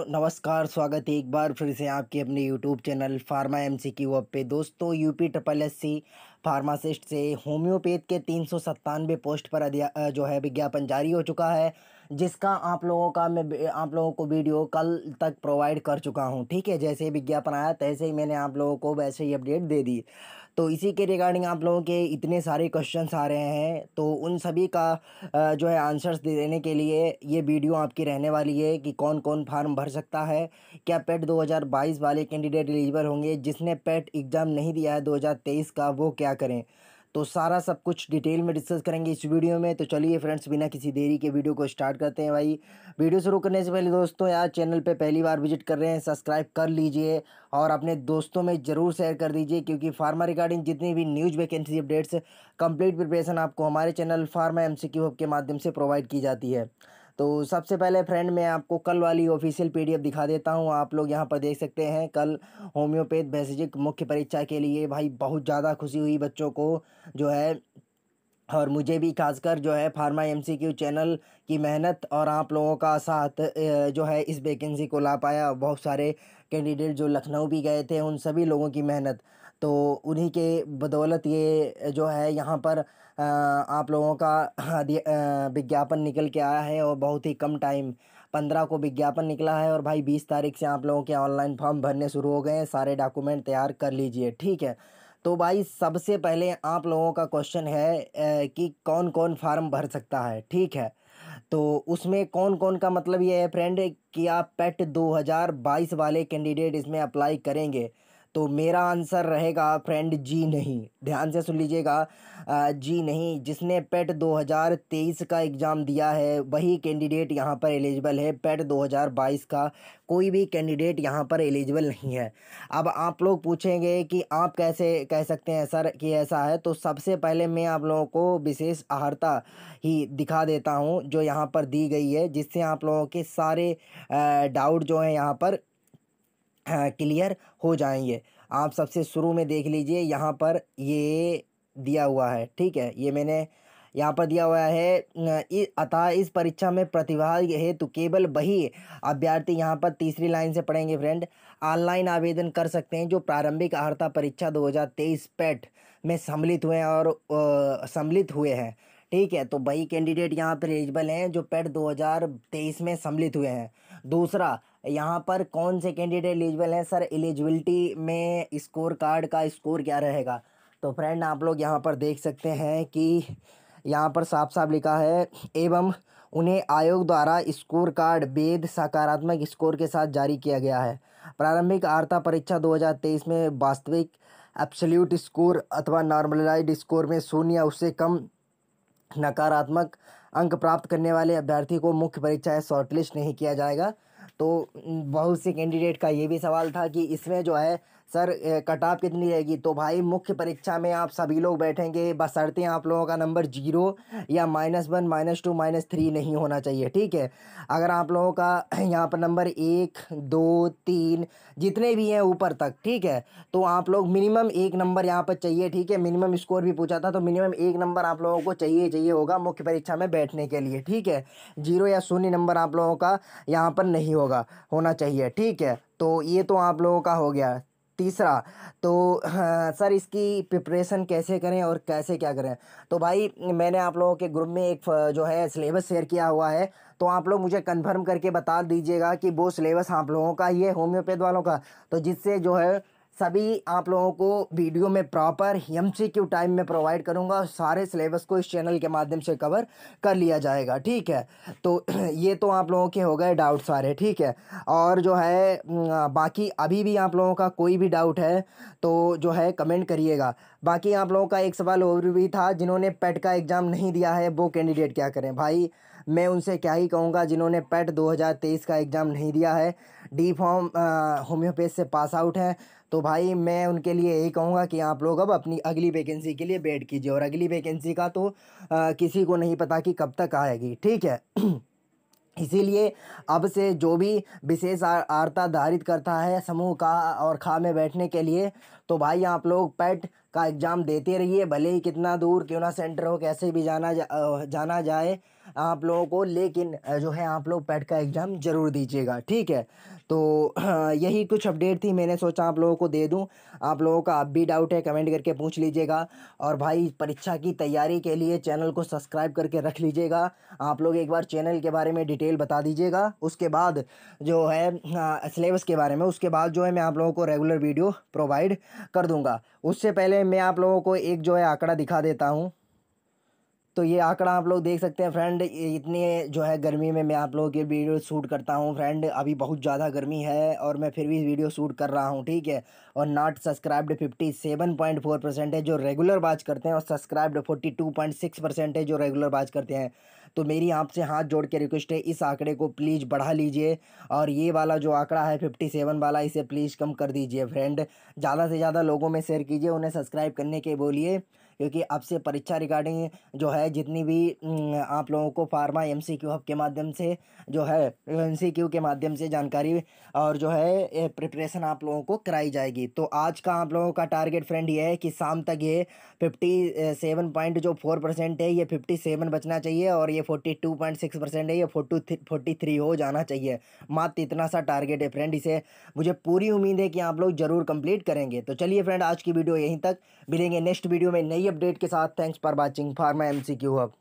दोस्तों नमस्कार स्वागत है एक बार फिर से आपके अपने YouTube channel pharma M C की पे दोस्तों UP triple S C pharmacist से होम्योपैथ के तीन सौ सत्तानवे पोस्ट पर जो है विज्ञापन जारी हो चुका है जिसका आप लोगों का मैं आप लोगों को वीडियो कल तक प्रोवाइड कर चुका हूँ ठीक है जैसे विज्ञापन आया तैसे ही मैंने आप लोगों को वैसे ही अपडेट दे दी तो इसी के रिगार्डिंग आप लोगों के इतने सारे क्वेश्चन आ रहे हैं तो उन सभी का जो है आंसर्स देने के लिए ये वीडियो आपकी रहने वाली है कि कौन कौन फार्म भर सकता है क्या पेट 2022 e वाले कैंडिडेट एलिजिबल होंगे जिसने पेट एग्ज़ाम e नहीं दिया है 2023 का वो क्या करें तो सारा सब कुछ डिटेल में डिस्कस करेंगे इस वीडियो में तो चलिए फ्रेंड्स बिना किसी देरी के वीडियो को स्टार्ट करते हैं भाई वीडियो शुरू करने से पहले दोस्तों यार चैनल पे पहली बार विजिट कर रहे हैं सब्सक्राइब कर लीजिए और अपने दोस्तों में ज़रूर शेयर कर दीजिए क्योंकि फार्मा रिगार्डिंग जितनी भी news vacancy updates complete preparation आपको हमारे चैनल फार्मा एम सी के माध्यम से प्रोवाइड की जाती है तो सबसे पहले फ्रेंड मैं आपको कल वाली ऑफिशियल पीडीएफ दिखा देता हूँ आप लोग यहाँ पर देख सकते हैं कल होम्योपैथ बेसिजिक मुख्य परीक्षा के लिए भाई बहुत ज़्यादा खुशी हुई बच्चों को जो है और मुझे भी खासकर जो है फार्मा एमसीक्यू चैनल की मेहनत और आप लोगों का साथ जो है इस वैकेंसी को ला पाया बहुत सारे कैंडिडेट जो लखनऊ भी गए थे उन सभी लोगों की मेहनत तो उन्हीं के बदौलत ये जो है यहाँ पर आप लोगों का हाँ, विज्ञापन निकल के आया है और बहुत ही कम टाइम पंद्रह को विज्ञापन निकला है और भाई बीस तारीख से आप लोगों के ऑनलाइन फॉर्म भरने शुरू हो गए हैं सारे डॉक्यूमेंट तैयार कर लीजिए ठीक है तो भाई सबसे पहले आप लोगों का क्वेश्चन है कि कौन कौन फार्म भर सकता है ठीक है तो उसमें कौन कौन का मतलब ये है फ्रेंड कि आप पेट 2022 वाले कैंडिडेट इसमें अप्लाई करेंगे तो मेरा आंसर रहेगा फ्रेंड जी नहीं ध्यान से सुन लीजिएगा जी नहीं जिसने पेट 2023 का एग्ज़ाम दिया है वही कैंडिडेट यहाँ पर एलिजिबल है पेट 2022 का कोई भी कैंडिडेट यहाँ पर एलिजिबल नहीं है अब आप लोग पूछेंगे कि आप कैसे कह सकते हैं सर कि ऐसा है तो सबसे पहले मैं आप लोगों को विशेष आहारता ही दिखा देता हूँ जो यहाँ पर दी गई है जिससे आप लोगों के सारे डाउट जो हैं यहाँ पर क्लियर हो जाएंगे आप सबसे शुरू में देख लीजिए यहाँ पर ये दिया हुआ है ठीक है ये मैंने यहाँ पर दिया हुआ है अतः इस परीक्षा में प्रतिभा हेतु केवल वही अभ्यर्थी यहाँ पर तीसरी लाइन से पढ़ेंगे फ्रेंड ऑनलाइन आवेदन कर सकते हैं जो प्रारंभिक अर्ता परीक्षा 2023 पैट में सम्मिलित हुए हैं और सम्मिलित हुए हैं ठीक है तो वही कैंडिडेट यहाँ पर एलिजिबल हैं जो हज़ार 2023 में सम्मिलित हुए हैं दूसरा यहाँ पर कौन से कैंडिडेट एलिजिबल हैं सर एलिजिबिलिटी में स्कोर कार्ड का स्कोर क्या रहेगा तो फ्रेंड आप लोग यहाँ पर देख सकते हैं कि यहाँ पर साफ साफ लिखा है एवं उन्हें आयोग द्वारा स्कोर कार्ड वेद सकारात्मक स्कोर के साथ जारी किया गया है प्रारंभिक आर्ता परीक्षा 2023 में वास्तविक एब्सोल्यूट स्कोर अथवा नॉर्मलाइज स्कोर में शून्य या उससे कम नकारात्मक अंक प्राप्त करने वाले अभ्यर्थी को मुख्य परीक्षा शॉर्टलिस्ट नहीं किया जाएगा तो बहुत से कैंडिडेट का ये भी सवाल था कि इसमें जो है सर कट ऑफ कितनी रहेगी तो भाई मुख्य परीक्षा में आप सभी लोग बैठेंगे बस हैं आप लोगों का नंबर जीरो या minus one minus two minus three नहीं होना चाहिए ठीक है अगर आप लोगों का यहाँ पर नंबर एक दो तीन जितने भी हैं ऊपर तक ठीक है तो आप लोग मिनिमम एक नंबर यहाँ पर चाहिए ठीक है मिनिमम स्कोर भी पूछा था तो मिनिमम एक नंबर आप लोगों को चाहिए चाहिए होगा मुख्य परीक्षा में बैठने के लिए ठीक है जीरो या शून्य नंबर आप लोगों का यहाँ पर नहीं होगा होना चाहिए ठीक है तो ये तो आप लोगों का हो गया तीसरा तो हाँ, सर इसकी प्रिपरेशन कैसे करें और कैसे क्या करें तो भाई मैंने आप लोगों के ग्रुप में एक जो है सिलेबस शेयर किया हुआ है तो आप लोग मुझे कंफर्म करके बता दीजिएगा कि वो सिलेबस आप लोगों का ही है होम्योपैथ वालों का तो जिससे जो है सभी आप लोगों को वीडियो में प्रॉपर एम टाइम में प्रोवाइड करूँगा सारे सिलेबस को इस चैनल के माध्यम से कवर कर लिया जाएगा ठीक है तो ये तो आप लोगों के हो गए डाउट सारे ठीक है और जो है बाकी अभी भी आप लोगों का कोई भी डाउट है तो जो है कमेंट करिएगा बाकी आप लोगों का एक सवाल और भी था जिन्होंने पेट e का एग्ज़ाम नहीं दिया है वो कैंडिडेट क्या करें भाई मैं उनसे क्या ही कहूँगा जिन्होंने पेट 2023 का एग्ज़ाम नहीं दिया है डी फॉर्म होम्योपैथ से पास आउट हैं तो भाई मैं उनके लिए यही कहूँगा कि आप लोग अब अपनी अगली वैकेंसी के लिए वेट कीजिए और अगली वैकेंसी का तो आ, किसी को नहीं पता कि कब तक आएगी ठीक है इसीलिए अब से जो भी विशेष आर्ता धारित करता है समूह का और खा में बैठने के लिए तो भाई आप लोग पेट का एग्ज़ाम देते रहिए भले ही कितना दूर क्यों ना सेंटर हो कैसे भी जाना जा, जाना जाए आप लोगों को लेकिन जो है आप लोग पैट का एग्ज़ाम ज़रूर दीजिएगा ठीक है तो यही कुछ अपडेट थी मैंने सोचा आप लोगों को दे दूँ आप लोगों का अब भी डाउट है कमेंट करके पूछ लीजिएगा और भाई परीक्षा की तैयारी के लिए चैनल को सब्सक्राइब करके रख लीजिएगा आप लोग एक बार चैनल के बारे में डिटेल बता दीजिएगा उसके बाद जो है सिलेबस के बारे में उसके बाद जो है मैं आप लोगों को रेगुलर वीडियो प्रोवाइड कर दूँगा उससे पहले मैं आप लोगों को एक जो है आंकड़ा दिखा देता हूँ तो ये आंकड़ा आप लोग देख सकते हैं फ्रेंड इतनी जो है गर्मी में मैं आप लोगों के वीडियो शूट करता हूँ फ्रेंड अभी बहुत ज़्यादा गर्मी है और मैं फिर भी वीडियो शूट कर रहा हूँ ठीक है और नॉट सब्सक्राइब्ड 57.4 परसेंट है जो रेगुलर बाज करते हैं और सब्सक्राइब्ड 42.6 परसेंट है जो रेगुलर बाज करते हैं तो मेरी आपसे हाथ जोड़ के रिक्वेस्ट है इस आंकड़े को प्लीज़ बढ़ा लीजिए और ये वाला जो आंकड़ा है फिफ्टी वाला इसे प्लीज़ कम कर दीजिए फ्रेंड ज़्यादा से ज़्यादा लोगों में शेयर कीजिए उन्हें सब्सक्राइब करने के बोलिए क्योंकि अब से परीक्षा रिगार्डिंग जो है जितनी भी आप लोगों को pharma M C Q hub के माध्यम से जो है एम सी क्यू के माध्यम से जानकारी और जो है प्रिपरेशन आप लोगों को कराई जाएगी तो आज का आप लोगों का टारगेट फ्रेंड ये है कि शाम तक ये फिफ्टी सेवन पॉइंट जो फोर परसेंट है ये फिफ्टी सेवन बचना चाहिए और ये forty two point six percent है ये फोर्टी फोर्टी थ्री हो जाना चाहिए मात्र इतना सा टारगेट है फ्रेंड इसे मुझे पूरी उम्मीद है कि आप लोग ज़रूर कंप्लीट करेंगे तो चलिए फ्रेंड आज की वीडियो यहीं तक मिलेंगे नेक्स्ट वीडियो में नई अपडेट के साथ thanks for watching pharma M C Q अब